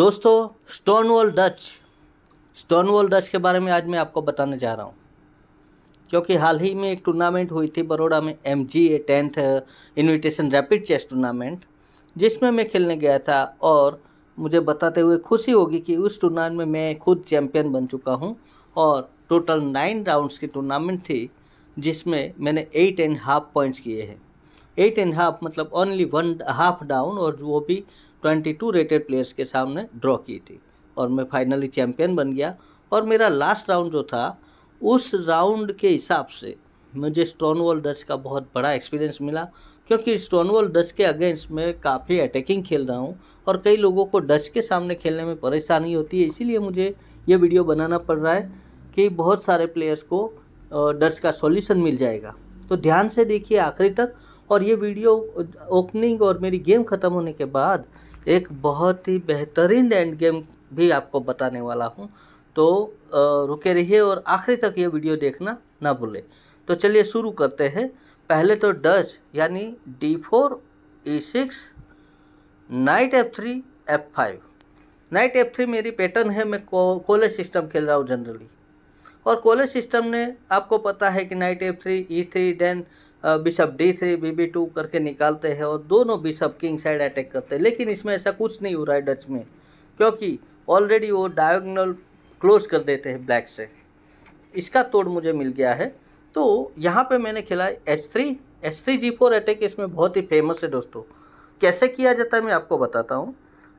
दोस्तों stone wall Dutch stone wall Dutch के बारे में आज मैं आपको बताने जा रहा हूँ क्योंकि हाल ही में एक टूर्नामेंट हुई थी बड़ोड़ा में M G A tenth invitation rapid chess tournament जिसमें मैं खेलने गया था और मुझे बताते हुए खुशी होगी कि उस टूर्नामेंट में मैं खुद चैम्पियन बन चुका हूँ और टोटल नाइन राउंड्स की टूर्नामेंट थी जिसमें मैंने एट एंड हाफ पॉइंट्स किए हैं एट एंड हाफ मतलब ओनली वन हाफ डाउन और वो भी 22 रेटेड प्लेयर्स के सामने ड्रॉ की थी और मैं फाइनली चैम्पियन बन गया और मेरा लास्ट राउंड जो था उस राउंड के हिसाब से मुझे स्टोन वॉल डच का बहुत बड़ा एक्सपीरियंस मिला क्योंकि स्टोन वॉल डच के अगेंस्ट मैं काफ़ी अटैकिंग खेल रहा हूँ और कई लोगों को डच के सामने खेलने में परेशानी होती है इसीलिए मुझे ये वीडियो बनाना पड़ रहा है कि बहुत सारे प्लेयर्स को डच का सॉल्यूशन मिल जाएगा तो ध्यान से देखिए आखिरी तक और ये वीडियो ओपनिंग और मेरी गेम ख़त्म होने के बाद एक बहुत ही बेहतरीन एंड गेम भी आपको बताने वाला हूँ तो रुके रहिए और आखिरी तक ये वीडियो देखना ना भूलें तो चलिए शुरू करते हैं पहले तो डज यानी d four e six knight f three f five knight f three मेरी पैटर्न है मैं कोले सिस्टम खेल रहा हूँ जनरली और कोले सिस्टम ने आपको पता है कि knight f three e three then bishop d three b b two करके निकालते हैं और दोनों बिशप किंग साइड अटैक करते हैं लेकिन इसमें ऐसा कुछ नहीं हो रहा है डच में क्योंकि ऑलरेडी वो डायगनल क्लोज कर देते हैं ब्लैक से इसका तोड़ मुझे मिल गया है तो यहाँ पे मैंने खेला h three h three g four attack इसमें बहुत ही फेमस है दोस्तों कैसे किया जाता है मैं आपको बताता हूँ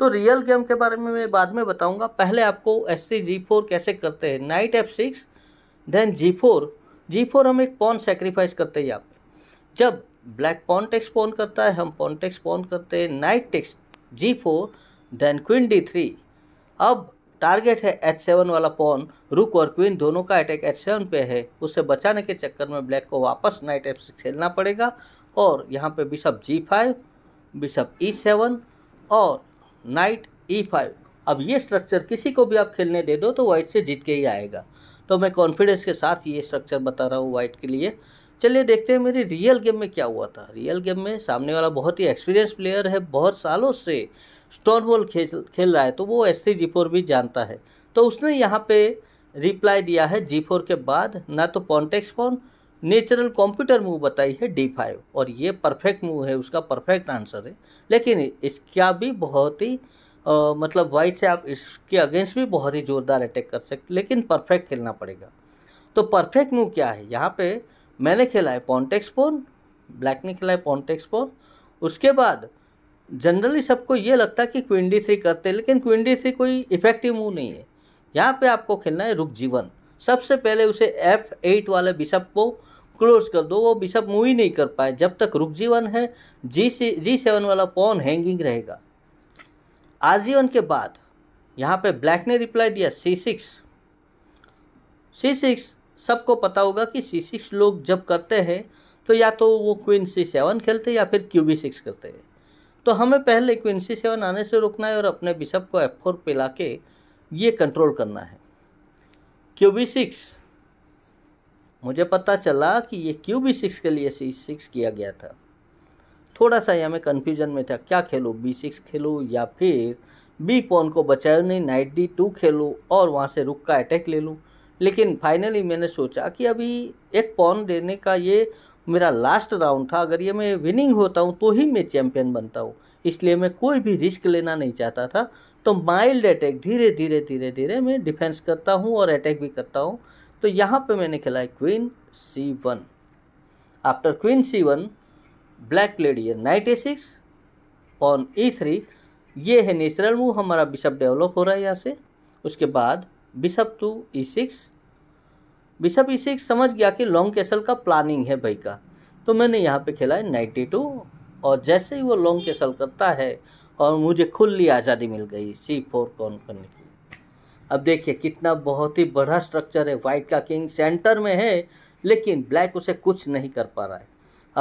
तो रियल गेम के बारे में मैं बाद में बताऊँगा पहले आपको एच थ्री जी फोर कैसे करते हैं knight f six then g four g four हम एक कौन सेक्रीफाइस करते हैं यहाँ पे जब ब्लैक पॉन टेक्स पॉन करता है हम पॉन टेक्स पॉन करते हैं knight takes g four then queen d three अब टारगेट है एच सेवन वाला पॉन रुक और क्वीन दोनों का अटैक एच सेवन पे है उसे बचाने के चक्कर में ब्लैक को वापस नाइट एफ सिक्स खेलना पड़ेगा और यहाँ पे bishop g five bishop e seven और नाइट ई फाइव अब ये स्ट्रक्चर किसी को भी आप खेलने दे दो तो वाइट से जीत के ही आएगा तो मैं कॉन्फिडेंस के साथ ये स्ट्रक्चर बता रहा हूँ वाइट के लिए चलिए देखते हैं मेरी रियल गेम में क्या हुआ था रियल गेम में सामने वाला बहुत ही एक्सपीरियंस प्लेयर है बहुत सालों से स्टोन बॉल खेल खेल रहा है तो वो एस थ्री जी फोर भी जानता है तो उसने यहाँ पे रिप्लाई दिया है जी फोर के बाद ना तो pawn takes pawn natural computer move बताई है डी फाइव और ये परफेक्ट मूव है उसका परफेक्ट आंसर है लेकिन इसका भी बहुत ही आ, मतलब वाइट से आप इसके अगेंस्ट भी बहुत ही ज़ोरदार अटैक कर सकते लेकिन परफेक्ट खेलना पड़ेगा तो परफेक्ट मूव क्या है यहाँ पर मैंने खेला है पॉन्टेक्स फोर ब्लैक ने खेला है पॉन्टेक्स फोर उसके बाद जनरली सबको ये लगता है कि क्वीन डी थ्री करते हैं लेकिन क्वीन डी थ्री कोई इफेक्टिव मूव नहीं है यहाँ पे आपको खेलना है रुक जीवन सबसे पहले उसे एफ एट वाले बिशप को क्लोज कर दो वो बिशप मूव ही नहीं कर पाए जब तक रुक जीवन है जी सी जी सेवन वाला पॉन हैंगिंग रहेगा आजीवन के बाद यहाँ पे ब्लैक ने रिप्लाई दिया सी सिक्स सी सिक्स सबको पता होगा कि सी सिक्स लोग जब करते हैं तो या तो वो क्वीन सी सेवन खेलते हैं या फिर क्यू बी सिक्स करते हैं तो हमें पहले क्वीन सी सेवन आने से रोकना है और अपने बिशप को एफ फोर पे ला के ये कंट्रोल करना है क्यू बी सिक्स मुझे पता चला कि ये क्यू बी सिक्स के लिए सी सिक्स किया गया था थोड़ा सा यह में कन्फ्यूजन में था क्या खेलूँ बी सिक्स खेलूँ या फिर बी पॉन को बचाओ नहीं नाइट डी टू खेलूँ और वहाँ से रुक का अटैक ले लूँ लेकिन फाइनली मैंने सोचा कि अभी एक पॉन देने का ये मेरा लास्ट राउंड था अगर ये मैं विनिंग होता हूँ तो ही मैं चैम्पियन बनता हूँ इसलिए मैं कोई भी रिस्क लेना नहीं चाहता था तो माइल्ड अटैक धीरे धीरे धीरे धीरे मैं डिफेंस करता हूँ और अटैक भी करता हूँ तो यहाँ पे मैंने खेला है queen c one after queen c one black lady है knight a six on e three ये है नेचुरल मूव हमारा बिशप डेवलप हो रहा है यहाँ से उसके बाद bishop to e six bishop e six समझ गया कि लॉन्ग कैसल का प्लानिंग है भाई का तो मैंने यहाँ पे खेला है नाइन्टी टू और जैसे ही वो लॉन्ग कैसल करता है और मुझे खुली आज़ादी मिल गई सी फोर कौन करने की अब देखिए कितना बहुत ही बड़ा स्ट्रक्चर है वाइट का किंग सेंटर में है लेकिन ब्लैक उसे कुछ नहीं कर पा रहा है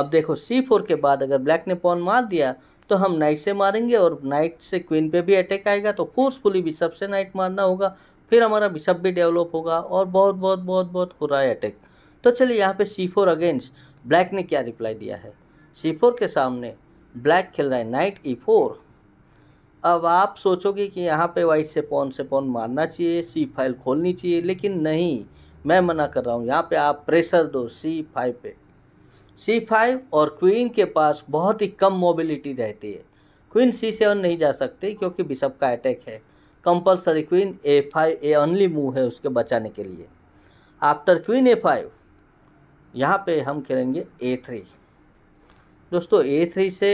अब देखो सी फोर के बाद अगर ब्लैक ने पॉन मार दिया तो हम नाइट से मारेंगे और नाइट से क्वीन पे भी अटैक आएगा तो फोर्सफुली भी से नाइट मारना होगा फिर हमारा बिशप भी डेवलप होगा और बहुत बहुत बहुत बहुत हो रहा है अटैक तो चलिए यहाँ पे सी फोर अगेंस्ट ब्लैक ने क्या रिप्लाई दिया है सी फोर के सामने ब्लैक खेल रहा है नाइट ई फोर अब आप सोचोगे कि यहाँ पे वाइट से पौन से पौन मारना चाहिए सी फाइल खोलनी चाहिए लेकिन नहीं मैं मना कर रहा हूँ यहाँ पे आप प्रेशर दो सी फाइव पे सी फाइव और क्वीन के पास बहुत ही कम मोबिलिटी रहती है क्वीन सी सेवन नहीं जा सकती क्योंकि बिशप का अटैक है compulsory queen a five a only move है उसके बचाने के लिए आफ्टर क्वीन ए फाइव यहाँ पे हम खेलेंगे ए थ्री दोस्तों ए थ्री से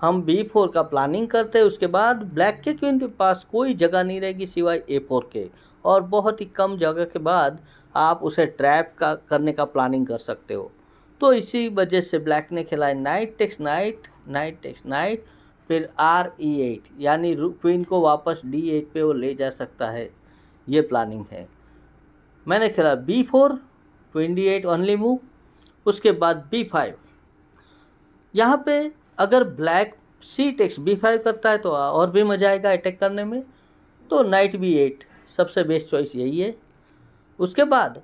हम बी फोर का प्लानिंग करते हैं उसके बाद ब्लैक के क्वीन के पास कोई जगह नहीं रहेगी सिवाय ए फोर के और बहुत ही कम जगह के बाद आप उसे ट्रैप का करने का प्लानिंग कर सकते हो तो इसी वजह से ब्लैक ने खेला है knight takes knight knight takes knight फिर आर ई एट यानी क्वीन को वापस डी एट पर वो ले जा सकता है ये प्लानिंग है मैंने खेला b four queen d eight only move उसके बाद बी फाइव यहाँ पर अगर black c takes b five करता है तो और भी मजा आएगा अटैक करने में तो नाइट बी एट सबसे बेस्ट चॉइस यही है उसके बाद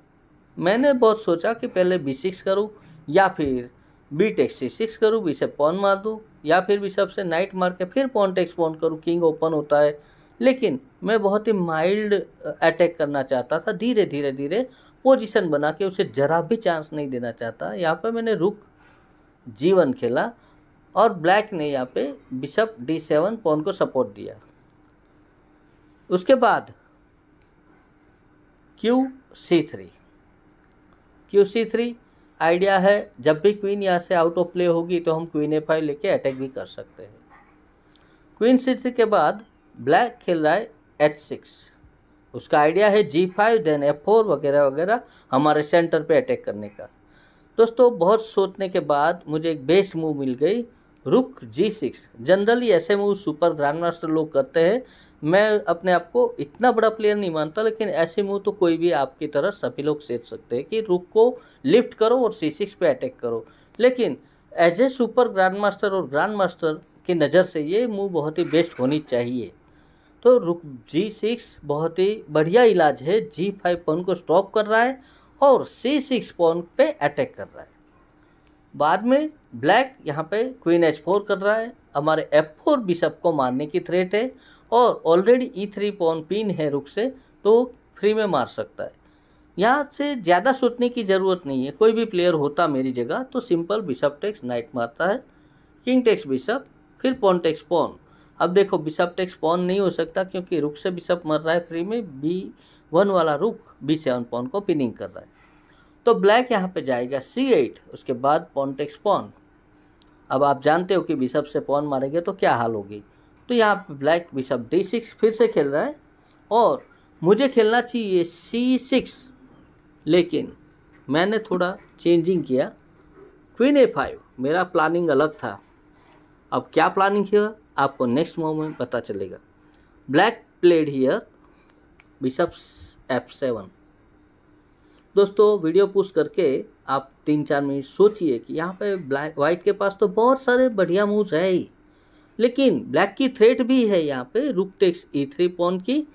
मैंने बहुत सोचा कि पहले बी सिक्स करूँ या फिर बी टेक्स सी सिक्स करूँ बी से पॉन मार दूँ या फिर बिशप से नाइट मार के फिर पॉन टेक्स पॉन करूँ किंग ओपन होता है लेकिन मैं बहुत ही माइल्ड अटैक करना चाहता था धीरे धीरे धीरे पोजीशन बना के उसे जरा भी चांस नहीं देना चाहता यहाँ पर मैंने रुक जीवन खेला और ब्लैक ने यहाँ पे बिशप डी सेवन पोन को सपोर्ट दिया उसके बाद Q c three Q c three idea है जब भी क्वीन यहाँ से आउट ऑफ प्ले होगी तो हम क्वीन ए फाइव लेके अटैक भी कर सकते हैं क्वीन सी थ्री के बाद ब्लैक खेल रहा है एच सिक्स उसका आइडिया है g five then f four वगैरह वगैरह हमारे सेंटर पे अटैक करने का दोस्तों बहुत सोचने के बाद मुझे एक बेस्ट मूव मिल गई रुक जी सिक्स जनरली ऐसे मूव सुपर ग्रैंड मास्टर लोग करते हैं मैं अपने आप को इतना बड़ा प्लेयर नहीं मानता लेकिन ऐसे मुंह तो कोई भी आपकी तरह सभी लोग सेच सकते हैं कि रुक को लिफ्ट करो और सी सिक्स पे अटैक करो लेकिन as a super grandmaster और ग्रैंड मास्टर की नज़र से ये मूव बहुत ही बेस्ट होनी चाहिए तो रुक जी सिक्स बहुत ही बढ़िया इलाज है जी फाइव पोन को स्टॉप कर रहा है और सी सिक्स पोन पे अटैक कर रहा है बाद में ब्लैक यहाँ पे क्वीन एच फोर कर रहा है हमारे एफ फोर बिशप को मारने की थ्रेट है और already e three pawn pin है रुक से तो फ्री में मार सकता है यहाँ से ज़्यादा सोचने की ज़रूरत नहीं है कोई भी प्लेयर होता मेरी जगह तो सिंपल बिशप टेक्स नाइट मारता है किंग टेक्स बिशप फिर पॉन टेक्स पॉन अब देखो बिशप टेक्स पॉन नहीं हो सकता क्योंकि रुक से बिशप मर रहा है फ्री में बी वन वाला रुक बी सेवन पॉन को पिनिंग कर रहा है तो ब्लैक यहाँ पे जाएगा सी एट उसके बाद पॉन टेक्स पॉन अब आप जानते हो कि बिशप से पॉन मारेंगे तो क्या हाल होगी तो यहाँ पर ब्लैक बिशप डी सिक्स फिर से खेल रहा है और मुझे खेलना चाहिए सी सिक्स लेकिन मैंने थोड़ा चेंजिंग किया क्वीन ए फाइव मेरा प्लानिंग अलग था अब क्या प्लानिंग किया आपको नेक्स्ट मोमेंट में पता चलेगा black played here bishop f seven दोस्तों वीडियो पुश करके आप तीन चार मिनट सोचिए कि यहाँ पे ब्लैक वाइट के पास तो बहुत सारे बढ़िया मूव्स है ही लेकिन ब्लैक की थ्रेट भी है यहाँ पे rook takes e e three pawn की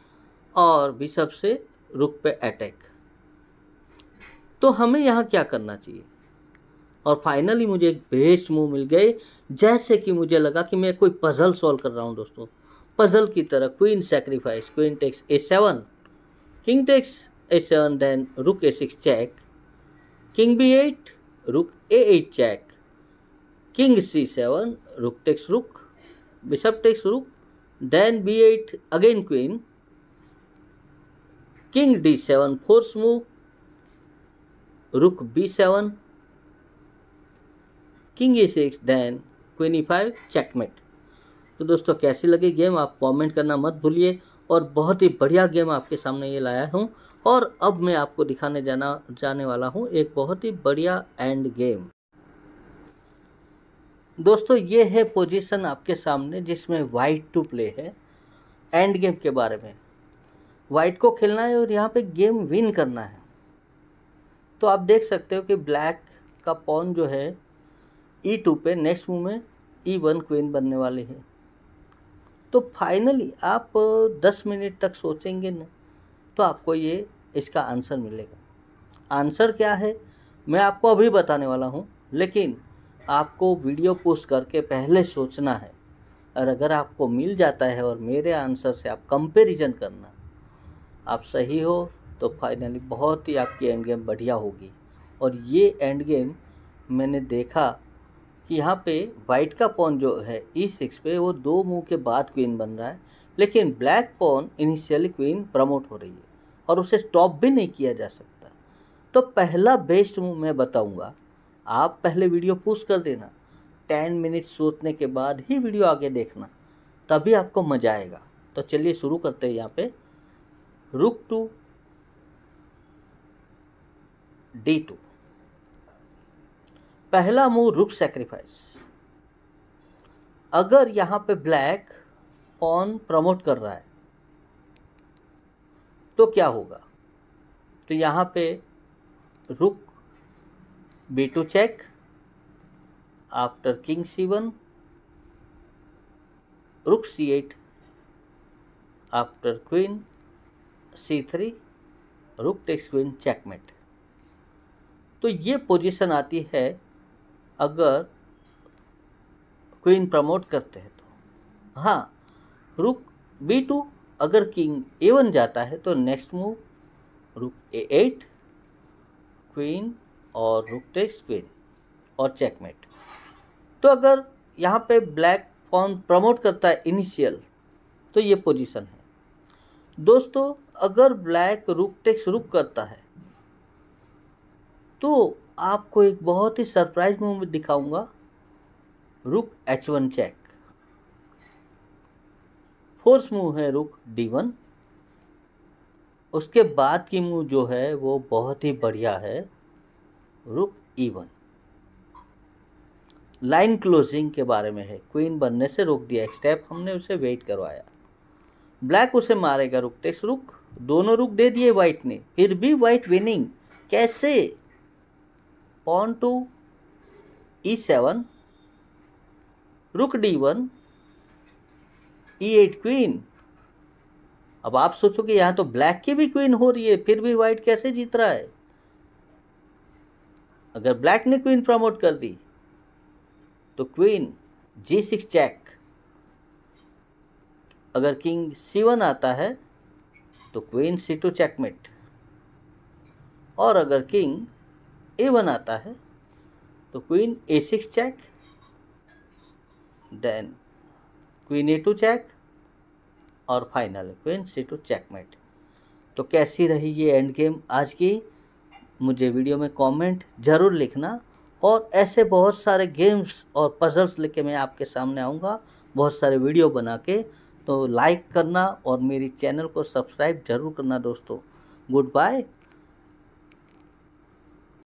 और भी सबसे रुक पे अटैक तो हमें यहाँ क्या करना चाहिए और फाइनली मुझे एक बेस्ट मूव मिल गए जैसे कि मुझे लगा कि मैं कोई पजल सॉल्व कर रहा हूँ दोस्तों पजल की तरह queen sacrifice queen takes a seven king takes a seven then rook a six check king b eight rook a eight check king c seven rook takes rook then b eight again queen king d seven force move rook b seven king a six then queen e five checkmate तो दोस्तों कैसी लगी game आप comment करना मत भूलिए और बहुत ही बढ़िया गेम आपके सामने ये लाया हूँ और अब मैं आपको दिखाने जाना जाने वाला हूँ एक बहुत ही बढ़िया एंड गेम दोस्तों ये है पोजीशन आपके सामने जिसमें वाइट टू प्ले है एंड गेम के बारे में वाइट को खेलना है और यहाँ पे गेम विन करना है तो आप देख सकते हो कि ब्लैक का पॉन जो है ई e टू पे नेक्स्ट मूव में ई वन क्वीन बनने वाली है तो फाइनली आप दस मिनट तक सोचेंगे ना तो आपको ये इसका आंसर मिलेगा आंसर क्या है मैं आपको अभी बताने वाला हूँ लेकिन आपको वीडियो पोस्ट करके पहले सोचना है और अगर आपको मिल जाता है और मेरे आंसर से आप कंपेरिजन करना आप सही हो तो फाइनली बहुत ही आपकी एंड गेम बढ़िया होगी और ये एंड गेम मैंने देखा कि यहाँ पे वाइट का पॉन जो है ई e सिक्स पे वो दो मुंह के बाद क्वीन बन रहा है लेकिन black pawn initially queen promote हो रही है और उसे स्टॉप भी नहीं किया जा सकता तो पहला बेस्ट मूव मैं बताऊँगा आप पहले वीडियो पुश कर देना टेन मिनट सोचने के बाद ही वीडियो आगे देखना तभी आपको मज़ा आएगा तो चलिए शुरू करते हैं यहाँ पे रुक टू डी टू पहला मूव रुक सेक्रीफाइस अगर यहाँ पे ब्लैक ऑन प्रमोट कर रहा है तो क्या होगा तो यहाँ पे रुक b2 check after king c1 rook c8 after queen c3 rook takes queen checkmate तो ये पोजीशन आती है अगर क्वीन प्रमोट करते हैं तो हाँ रुक बी टू अगर किंग ए वन जाता है तो नेक्स्ट मूव रुक ए एट क्वीन और रुक टेक पेन और चेकमेट तो अगर यहाँ पे ब्लैक फॉर्म प्रमोट करता है इनिशियल तो ये पोजीशन है दोस्तों अगर ब्लैक रुक टेक्स रुक करता है तो आपको एक बहुत ही सरप्राइज मूवमेंट दिखाऊंगा rook h one check force move है रुक डी वन उसके बाद की मूव जो है वो बहुत ही बढ़िया है रुक वन लाइन क्लोजिंग के बारे में है क्वीन बनने से रोक दिया एक स्टेप हमने उसे वेट करवाया ब्लैक उसे मारेगा रुक टेक्स रुक दोनों रुक दे दिए वाइट ने फिर भी वाइट विनिंग कैसे pawn to e seven rook d one e eight queen अब आप सोचोगे यहाँ तो ब्लैक की भी क्वीन हो रही है फिर भी वाइट कैसे जीत रहा है अगर ब्लैक ने क्वीन प्रमोट कर दी तो क्वीन जी सिक्स चेक अगर किंग सी वन आता है तो क्वीन सी टू चेकमेट और अगर किंग ए वन आता है तो queen a six check then queen a two check और final queen c two checkmate तो कैसी रही ये एंड गेम आज की मुझे वीडियो में कमेंट ज़रूर लिखना और ऐसे बहुत सारे गेम्स और पजल्स लेके मैं आपके सामने आऊँगा बहुत सारे वीडियो बना के तो लाइक करना और मेरी चैनल को सब्सक्राइब ज़रूर करना दोस्तों गुड बाय